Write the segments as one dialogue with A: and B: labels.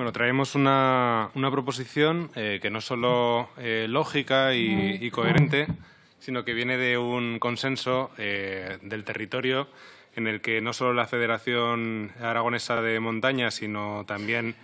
A: Bueno, traemos una, proposición eh, que no solo es eh, lógica y, coherente, sino que viene de un consenso eh, del territorio en el que no solo la Federación Aragonesa de Montaña, sino también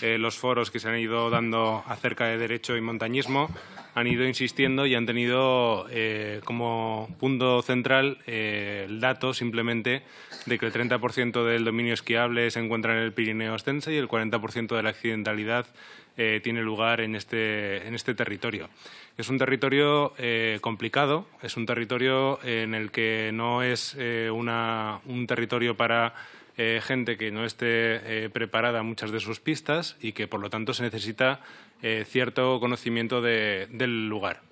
A: los foros que se han ido dando acerca de derecho y montañismo han ido insistiendo y han tenido eh, como punto central eh, el dato simplemente de que el 30% del dominio esquiable se encuentra en el Pirineo Ostense y el 40% de la accidentalidad eh, tiene lugar en este, en este territorio. Es un territorio complicado, es un territorio en el que no es una, un territorio para eh, gente que no esté eh, preparada preparada muchas de sus pistas y que por lo tanto se necesita eh, cierto conocimiento del lugar.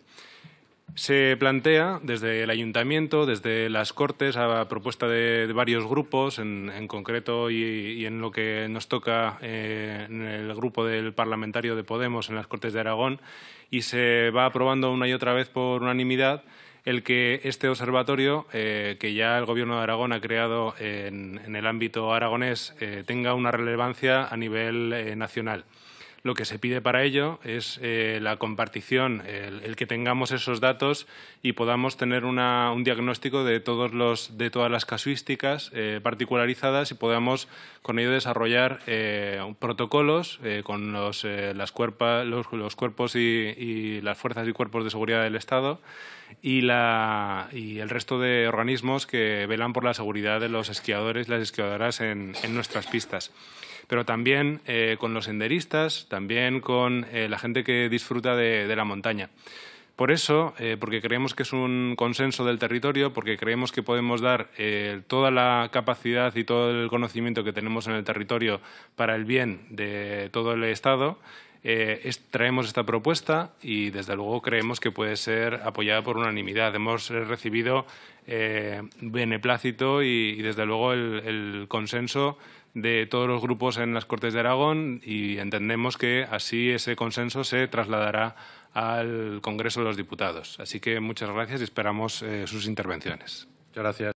A: Se plantea desde el ayuntamiento, desde las Cortes, a propuesta de, varios grupos, en, concreto y, en lo que nos toca en el grupo del parlamentario de Podemos en las Cortes de Aragón, y se va aprobando una y otra vez por unanimidad el que este observatorio, eh, que ya el Gobierno de Aragón ha creado en, el ámbito aragonés, eh, tenga una relevancia a nivel eh, nacional lo que se pide para ello es eh, la compartición, el, que tengamos esos datos y podamos tener un diagnóstico de, todos los, de todas las casuísticas eh, particularizadas y podamos con ello desarrollar eh, protocolos con los, las los, cuerpos y, las fuerzas y cuerpos de seguridad del Estado y, y, el resto de organismos que velan por la seguridad de los esquiadores y las esquiadoras en nuestras pistas pero también eh, con los senderistas, también con eh, la gente que disfruta de, la montaña. Por eso, eh, porque creemos que es un consenso del territorio, porque creemos que podemos dar toda la capacidad y todo el conocimiento que tenemos en el territorio para el bien de todo el Estado, eh, traemos esta propuesta y desde luego creemos que puede ser apoyada por unanimidad. Hemos recibido eh, beneplácito y, desde luego el, consenso de todos los grupos en las Cortes de Aragón y entendemos que así ese consenso se trasladará al Congreso de los Diputados. Así que muchas gracias y esperamos eh, sus intervenciones. Muchas gracias.